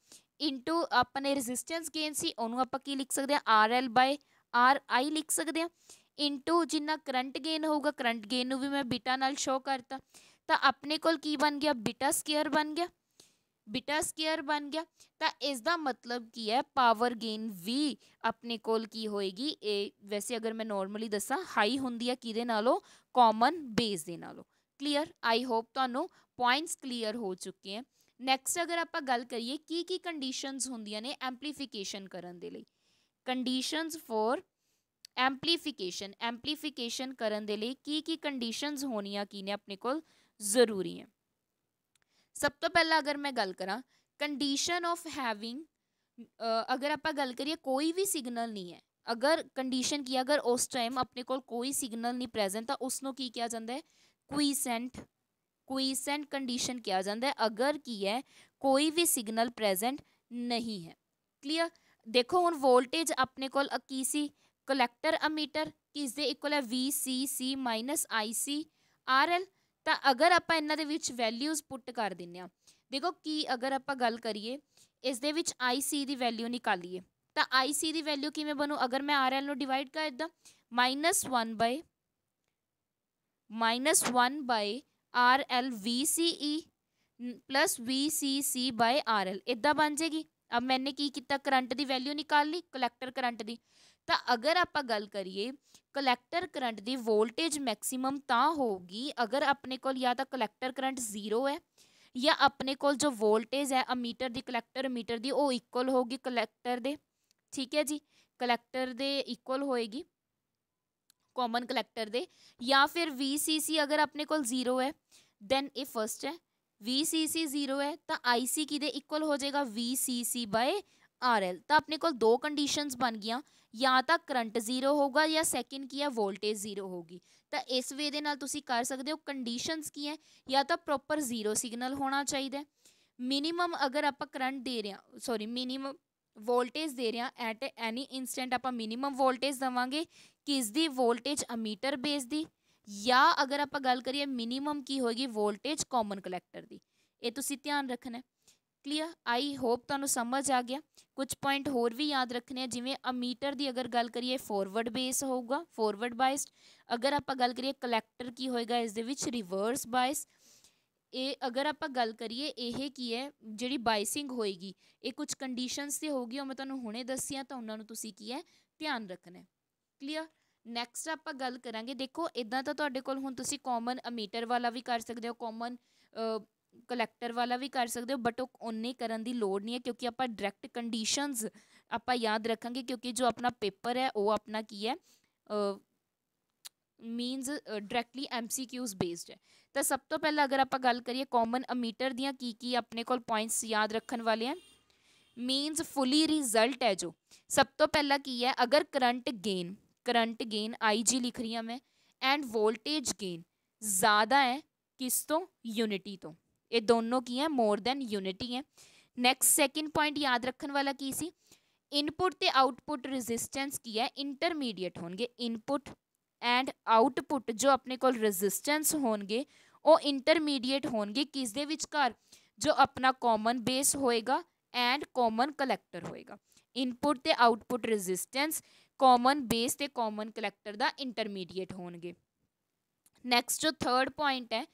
इंटू अपने रजिस्टेंस गेन से उन्होंने आप लिख सकते हैं R L by R I लिख सकते हैं ਇਨਟੂ ਜਿੰਨਾ ਕਰੰਟ ਗੇਨ ਹੋਊਗਾ ਕਰੰਟ ਗੇਨ ਨੂੰ ਵੀ ਮੈਂ ਬੀਟਾ ਨਾਲ ਸ਼ੋ ਕਰਤਾ ਤਾਂ ਆਪਣੇ ਕੋਲ ਕੀ ਬਣ ਗਿਆ ਬੀਟਾ ਸਕੁਅਰ ਬਣ ਗਿਆ ਬੀਟਾ ਸਕੁਅਰ ਬਣ ਗਿਆ ਤਾਂ ਇਸ ਦਾ ਮਤਲਬ ਕੀ ਹੈ ਪਾਵਰ ਗੇਨ ਵੀ ਆਪਣੇ ਕੋਲ ਕੀ ਹੋਏਗੀ ਇਹ ਵੈਸੇ ਅਗਰ ਮੈਂ ਨਾਰਮਲੀ ਦੱਸਾਂ ਹਾਈ ਹੁੰਦੀ ਹੈ ਕਿਹਦੇ ਨਾਲੋਂ ਕਾਮਨ ਬੇਸ ਦੇ ਨਾਲੋਂ ਕਲੀਅਰ ਆਈ ਹੋਪ ਤੁਹਾਨੂੰ ਪੁਆਇੰਟਸ ਕਲੀਅਰ ਹੋ ਚੁੱਕੇ ਹਨ ਨੈਕਸਟ ਅਗਰ ਆਪਾਂ ਗੱਲ ਕਰੀਏ ਕੀ ਕੀ ਕੰਡੀਸ਼ਨਸ ਹੁੰਦੀਆਂ ਨੇ ਐਂਪਲੀਫਿਕੇਸ਼ਨ ਕਰਨ ਦੇ ਲਈ ਕੰਡੀਸ਼ਨਸ ਫੋਰ एम्पलीफिकेशन एम्पलीफिकेशन करने के लिए की की कंडीशन होनी की ने अपने को जरूरी है सब तो पहला अगर मैं गल करा कंडीशन ऑफ हैविंग अगर आप गल करिए कोई भी सिगनल नहीं है अगर कंडीशन की अगर उस टाइम अपने कोल कोई सिगनल नहीं प्रेजेंट तो उसको की किया जाता है क्वीसेंट क्वीसेंट कंडीशन किया जाता है अगर की है कोई भी सिगनल प्रेजेंट नहीं है क्लियर देखो हूँ वोल्टेज अपने को सी ਕਲੈਕਟਰ ਅਮੀਟਰ ਕਿਸ ਦੇ ਇਕੁਅਲ ਹੈ VCC IC RL ਤਾਂ ਅਗਰ ਆਪਾਂ ਇਹਨਾਂ ਦੇ ਵਿੱਚ ਵੈਲਿਊਜ਼ ਪੁੱਟ ਕਰ ਦਿੰਨੇ ਆ ਦੇਖੋ ਕੀ ਅਗਰ ਆਪਾਂ ਗੱਲ ਕਰੀਏ ਇਸ ਦੇ ਵਿੱਚ IC ਦੀ ਵੈਲਿਊ ਨਿਕਾਲੀਏ ਤਾਂ IC ਦੀ ਵੈਲਿਊ ਕਿਵੇਂ ਬਣੂ ਅਗਰ ਮੈਂ RL ਨੂੰ ਡਿਵਾਈਡ ਕਰ ਦਾਂ -1 by -1 by RL VCE plus VCC by RL ਇਦਾਂ ਬਣ ਜੇਗੀ ਅਬ ਮੈਨੇ ਕੀ ਕੀਤਾ ਕਰੰਟ ਦੀ ਵੈਲਿਊ ਨਿਕਾਲ ਲਈ ਕਲੈਕਟਰ ਕਰੰਟ ਦੀ तो अगर आप गल करिए कलैक्टर करंट की वोल्टेज मैक्सीम तो होगी अगर अपने को तो कलैक्टर करंट जीरो है या अपने को जो वोल्टेज है अमीटर की कलैक्टर अमीटर की वह इक्ुअल होगी कलैक्टर दे ठीक है जी कलैक्टर देक्ुअल होएगी कॉमन कलैक्टर दे या फिर वी सी सी अगर अपने को जीरो है दैन ये फस्ट है वी सी सी जीरो है तो आई सी किल हो जाएगा V C C by RL ਤਾਂ ਆਪਣੇ ਕੋਲ ਦੋ ਕੰਡੀਸ਼ਨਸ ਬਣ गई ਜਾਂ ਤਾਂ ਕਰੰਟ ਜ਼ੀਰੋ ਹੋਊਗਾ ਜਾਂ ਸੈਕਿੰਡ ਕੀ ਹੈ ਵੋਲਟੇਜ ਜ਼ੀਰੋ ਹੋਗੀ ਤਾਂ ਇਸ ਵੇ ਦੇ ਨਾਲ ਤੁਸੀਂ ਕਰ ਸਕਦੇ ਹੋ ਕੰਡੀਸ਼ਨਸ ਕੀ ਹੈ ਜਾਂ ਤਾਂ ਪ੍ਰੋਪਰ ਜ਼ੀਰੋ ਸਿਗਨਲ ਹੋਣਾ ਚਾਹੀਦਾ ਮਿਨੀਮਮ ਅਗਰ ਆਪਾਂ ਕਰੰਟ ਦੇ ਰਹੇ ਸੌਰੀ ਮਿਨੀਮਮ ਵੋਲਟੇਜ ਦੇ ਰਹੇ ਐਟ ਐਨੀ ਇਨਸਟੈਂਟ ਆਪਾਂ ਮਿਨੀਮਮ ਵੋਲਟੇਜ ਦਵਾਂਗੇ ਕਿਸ ਦੀ ਵੋਲਟੇਜ ਅਮੀਟਰ ਬੇਸ ਦੀ ਜਾਂ ਅਗਰ ਆਪਾਂ ਗੱਲ ਕਰੀਏ ਮਿਨੀਮਮ ਕੀ ਹੋਏਗੀ ਵੋਲਟੇਜ ਕਾਮਨ ਕਲੈਕਟਰ ਦੀ ਇਹ ਤੁਸੀਂ ਧਿਆਨ ਰੱਖਣਾ ਕਲੀਅਰ ਆਈ ਹੋਪ ਤੁਹਾਨੂੰ ਸਮਝ ਆ ਗਿਆ ਕੁਝ ਪੁਆਇੰਟ ਹੋਰ ਵੀ ਯਾਦ ਰੱਖਣੇ ਆ ਜਿਵੇਂ ਅਮੀਟਰ ਦੀ ਅਗਰ ਗੱਲ ਕਰੀਏ ਫਾਰਵਰਡ ਬੇਸ ਹੋਊਗਾ ਫਾਰਵਰਡ ਬਾਇਸਡ ਅਗਰ ਆਪਾਂ ਗੱਲ ਕਰੀਏ ਕਲੈਕਟਰ ਕੀ ਹੋਏਗਾ ਇਸ ਦੇ ਵਿੱਚ ਰਿਵਰਸ ਬਾਇਸ ਇਹ ਅਗਰ ਆਪਾਂ ਗੱਲ ਕਰੀਏ ਇਹ ਕੀ ਹੈ ਜਿਹੜੀ ਬਾਇਸਿੰਗ ਹੋਏਗੀ ਇਹ ਕੁਝ ਕੰਡੀਸ਼ਨਸ ਤੇ ਹੋਗੀ ਉਹ ਮੈਂ ਤੁਹਾਨੂੰ ਹੁਣੇ ਦੱਸਿਆ ਤਾਂ ਉਹਨਾਂ ਨੂੰ ਤੁਸੀਂ ਕੀ ਹੈ ਧਿਆਨ ਰੱਖਣਾ ਕਲੀਅਰ ਨੈਕਸਟ ਆਪਾਂ ਗੱਲ ਕਰਾਂਗੇ ਦੇਖੋ ਇਦਾਂ ਤਾਂ ਤੁਹਾਡੇ ਕੋਲ ਹੁਣ ਤੁਸੀਂ ਕਾਮਨ ਅਮੀਟਰ ਵਾਲਾ ਵੀ ਕਰ ਸਕਦੇ ਹੋ ਕਾਮਨ कलैक्टर वाला भी कर सकते हो बट वो कर नहीं है क्योंकि आप डायरैक्ट कंडीशनज आप याद रखेंगे क्योंकि जो अपना पेपर है वह अपना की है मीनस डायरैक्टली एम सी क्यूज बेस्ड है तो सब तो पहला अगर आप गल करिए कॉमन अमीटर दियाँ की, की अपने कोइंट्स याद रखने वाले हैं मीनस फुली रिजल्ट है जो सब तो पहला की है अगर करंट गेन करंट गेन आई जी लिख रही हूँ मैं एंड वोल्टेज गेन ज़्यादा है किस तो यूनिटी तो ਇਹ ਦੋਨੋਂ ਕੀ ਹੈ ਮੋਰ ਦੈਨ ਯੂਨਿਟੀ ਹੈ ਨੈਕਸਟ ਸੈਕਿੰਡ ਪੁਆਇੰਟ ਯਾਦ ਰੱਖਣ ਵਾਲਾ ਕੀ ਸੀ ਇਨਪੁਟ ਤੇ ਆਊਟਪੁਟ ਰੈਜ਼ਿਸਟੈਂਸ ਕੀ ਹੈ ਇੰਟਰਮੀਡੀਏਟ ਹੋਣਗੇ ਇਨਪੁਟ ਐਂਡ ਆਊਟਪੁਟ ਜੋ ਆਪਣੇ ਕੋਲ ਰੈਜ਼ਿਸਟੈਂਸ ਹੋਣਗੇ ਉਹ ਇੰਟਰਮੀਡੀਏਟ ਹੋਣਗੇ ਕਿਸ ਦੇ ਵਿਚਕਾਰ ਜੋ ਆਪਣਾ ਕਾਮਨ ਬੇਸ ਹੋਏਗਾ ਐਂਡ ਕਾਮਨ ਕਲੈਕਟਰ ਹੋਏਗਾ ਇਨਪੁਟ ਤੇ ਆਊਟਪੁਟ ਰੈਜ਼ਿਸਟੈਂਸ ਕਾਮਨ ਬੇਸ ਤੇ ਕਾਮਨ ਕਲੈਕਟਰ ਦਾ ਇੰਟਰਮੀਡੀਏਟ ਹੋਣਗੇ ਨੈਕਸਟ ਜੋ ਥਰਡ ਪੁਆਇੰਟ ਹੈ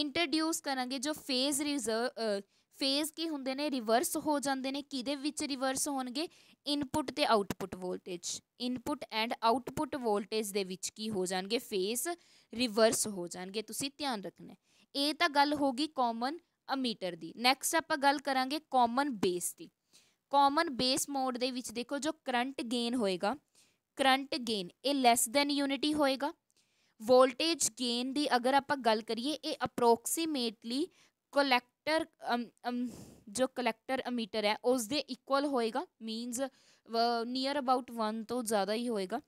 ਇੰਟਰੋਡਿਊਸ ਕਰਾਂਗੇ ਜੋ ਫੇਜ਼ ਰਿਜ਼ਰਵ ਫੇਜ਼ ਕੀ ਹੁੰਦੇ ਨੇ ਰਿਵਰਸ ਹੋ ਜਾਂਦੇ ਨੇ ਕਿਦੇ ਵਿੱਚ ਰਿਵਰਸ ਹੋਣਗੇ ਇਨਪੁਟ ਤੇ output voltage input and output voltage ਦੇ ਵਿੱਚ ਕੀ ਹੋ ਜਾਣਗੇ ਫੇਜ਼ ਰਿਵਰਸ ਹੋ ਜਾਣਗੇ ਤੁਸੀਂ ਧਿਆਨ ਰੱਖਣਾ ਇਹ ਤਾਂ ਗੱਲ ਹੋ ਗਈ ਕਾਮਨ ਅਮੀਟਰ ਦੀ ਨੈਕਸਟ ਆਪਾਂ ਗੱਲ ਕਰਾਂਗੇ ਕਾਮਨ ਬੇਸ ਦੀ ਕਾਮਨ ਬੇਸ ਮੋਡ ਦੇ ਵਿੱਚ ਦੇਖੋ ਜੋ ਕਰੰਟ ਗੇਨ ਹੋਏਗਾ ਕਰੰਟ ਗੇਨ ਇਹ ਲੈਸ ਦੈਨ ਯੂਨਿਟੀ ਹੋਏਗਾ वोल्टेज गेन की अगर आप गल करिए अप्रोक्सीमेटली कलैक्टर जो कलैक्टर अमीटर है उसके इक्वल होएगा मीनस व नीयर अबाउट वन तो ज़्यादा ही होएगा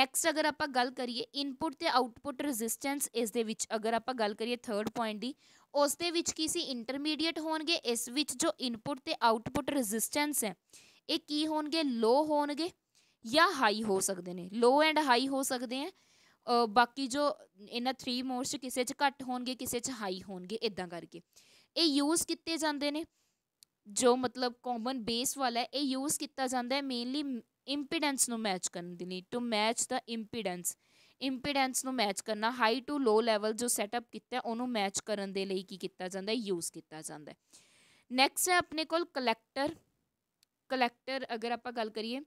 नैक्सट अगर आप गल करिए इनपुट तो आउटपुट रजिस्टेंस इस अगर आप गल करिए थर्ड पॉइंट की उस किसी इंटरमीडिएट हो इस जो इनपुट तो आउटपुट रजिस्टेंस है ये की हो गए लो हो या हाई हो सकते हैं लो एंड हाई हो सकते हैं ਬਾਕੀ ਜੋ ਇਹਨਾਂ 3 ਮੋਡਸ 'ਚ ਕਿਸੇ 'ਚ ਘੱਟ ਹੋਣਗੇ ਕਿਸੇ 'ਚ ਹਾਈ ਹੋਣਗੇ ਇਦਾਂ ਕਰਕੇ ਇਹ ਯੂਜ਼ ਕੀਤੇ ਜਾਂਦੇ ਨੇ ਜੋ ਮਤਲਬ ਕਾਮਨ ਬੇਸ ਵਾਲਾ ਇਹ ਯੂਜ਼ ਕੀਤਾ ਜਾਂਦਾ ਹੈ ਮੇਨਲੀ ਇੰਪੀਡੈਂਸ ਨੂੰ ਮੈਚ ਕਰਨ ਦੇ ਲਈ ਟੂ ਮੈਚ ਦਾ ਇੰਪੀਡੈਂਸ ਇੰਪੀਡੈਂਸ ਨੂੰ ਮੈਚ ਕਰਨਾ ਹਾਈ ਟੂ ਲੋ ਲੈਵਲ ਜੋ ਸੈਟਅਪ ਕੀਤਾ ਉਹਨੂੰ ਮੈਚ ਕਰਨ ਦੇ ਲਈ ਕੀ ਕੀਤਾ ਜਾਂਦਾ ਹੈ ਯੂਜ਼ ਕੀਤਾ ਜਾਂਦਾ ਹੈ ਨੈਕਸਟ ਹੈ ਆਪਣੇ ਕੋਲ ਕਲੈਕਟਰ ਕਲੈਕਟਰ ਅਗਰ ਆਪਾਂ ਗੱਲ ਕਰੀਏ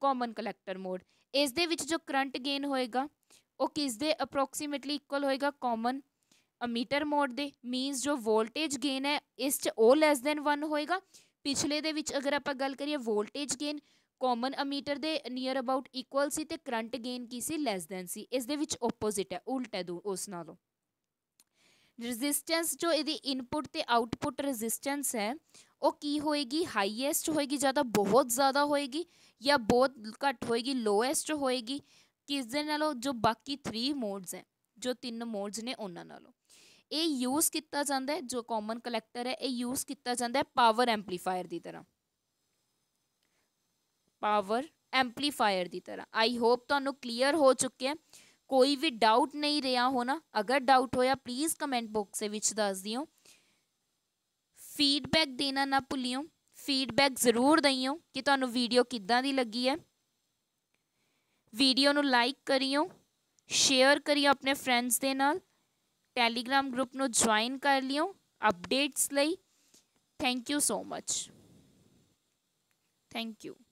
ਕਾਮਨ ਕਲੈਕਟਰ ਮੋਡ ਇਸ ਦੇ ਵਿੱਚ ਜੋ ਕਰੰਟ ਗੇਨ ਹੋਏਗਾ ਉਹ ਕਿਸ ਦੇ ਅਪਰੋਕਸੀਮੇਟਲੀ ਇਕੁਅਲ ਹੋਏਗਾ ਕਾਮਨ ਅਮੀਟਰ ਮੋਡ ਦੇ ਮੀਨਸ ਜੋ ਵੋਲਟੇਜ ਗੇਨ ਹੈ ਇਸ 'ਚ ਉਹ ਲੈਸ ਦੈਨ 1 ਹੋਏਗਾ ਪਿਛਲੇ ਦੇ ਵਿੱਚ ਅਗਰ ਆਪਾਂ ਗੱਲ ਕਰੀਏ ਵੋਲਟੇਜ ਗੇਨ ਕਾਮਨ ਅਮੀਟਰ ਦੇ ਨੀਅਰ ਅਬਾਊਟ ਇਕੁਅਲ ਸੀ ਤੇ ਕਰੰਟ ਗੇਨ ਕੀ ਸੀ ਲੈਸ ਦੈਨ ਸੀ ਇਸ ਦੇ ਵਿੱਚ ਆਪੋਜ਼ਿਟ ਹੈ ਉਲਟ ਹੈ ਦੋ ਉਸ ਨਾਲੋਂ ਰੈਜ਼ਿਸਟੈਂਸ ਜੋ ਇਹਦੀ ਇਨਪੁਟ ਤੇ ਆਊਟਪੁਟ ਰੈਜ਼ਿਸਟੈਂਸ ਹੈ ਉਹ ਕੀ ਹੋਏਗੀ ਹਾਈਐਸਟ ਹੋਏਗੀ ਜਾਂ ਤਾਂ ਬਹੁਤ ਜ਼ਿਆਦਾ ਹੋਏਗੀ ਜਾਂ ਬਹੁਤ ਘੱਟ ਹੋਏਗੀ ਲੋਐਸਟ ਹੋਏਗੀ ਕਿਸ ਦੇ ਨਾਲੋਂ ਜੋ ਬਾਕੀ 3 ਮੋਡਸ ਹੈ ਜੋ ਤਿੰਨ ਮੋਡਸ ਨੇ ਉਹਨਾਂ ਨਾਲੋਂ ਇਹ ਯੂਜ਼ ਕੀਤਾ ਜਾਂਦਾ ਹੈ ਜੋ ਕਾਮਨ ਕਲੈਕਟਰ ਹੈ ਇਹ ਯੂਜ਼ ਕੀਤਾ ਜਾਂਦਾ ਹੈ ਪਾਵਰ ਐਂਪਲੀਫਾਇਰ ਦੀ ਤਰ੍ਹਾਂ ਪਾਵਰ ਐਂਪਲੀਫਾਇਰ ਦੀ ਤਰ੍ਹਾਂ ਆਈ ਹੋਪ ਤੁਹਾਨੂੰ ਕਲੀਅਰ ਹੋ ਚੁੱਕਿਆ ਕੋਈ ਵੀ ਡਾਊਟ ਨਹੀਂ ਰਿਹਾ ਹੋਣਾ ਅਗਰ ਡਾਊਟ ਹੋਇਆ ਪਲੀਜ਼ ਕਮੈਂਟ ਬਾਕਸ ਦੇ ਵਿੱਚ ਦੱਸ ਦਿਓ ਫੀਡਬੈਕ ਦੇਣਾ ਨਾ ਭੁੱਲਿਓ ਫੀਡਬੈਕ ਜ਼ਰੂਰ ਦਈਓ ਕਿ ਤੁਹਾਨੂੰ ਵੀਡੀਓ ਕਿੱਦਾਂ ਦੀ ਲੱਗੀ ਹੈ ਵੀਡੀਓ ਨੂੰ ਲਾਈਕ ਕਰਿਓ ਸ਼ੇਅਰ ਕਰਿਓ ਆਪਣੇ ਫਰੈਂਡਸ ਦੇ ਨਾਲ ਟੈਲੀਗ੍ਰਾਮ ਗਰੁੱਪ ਨੂੰ ਜੁਆਇਨ ਕਰ ਲਿਓ ਅਪਡੇਟਸ ਲਈ thank you so much thank you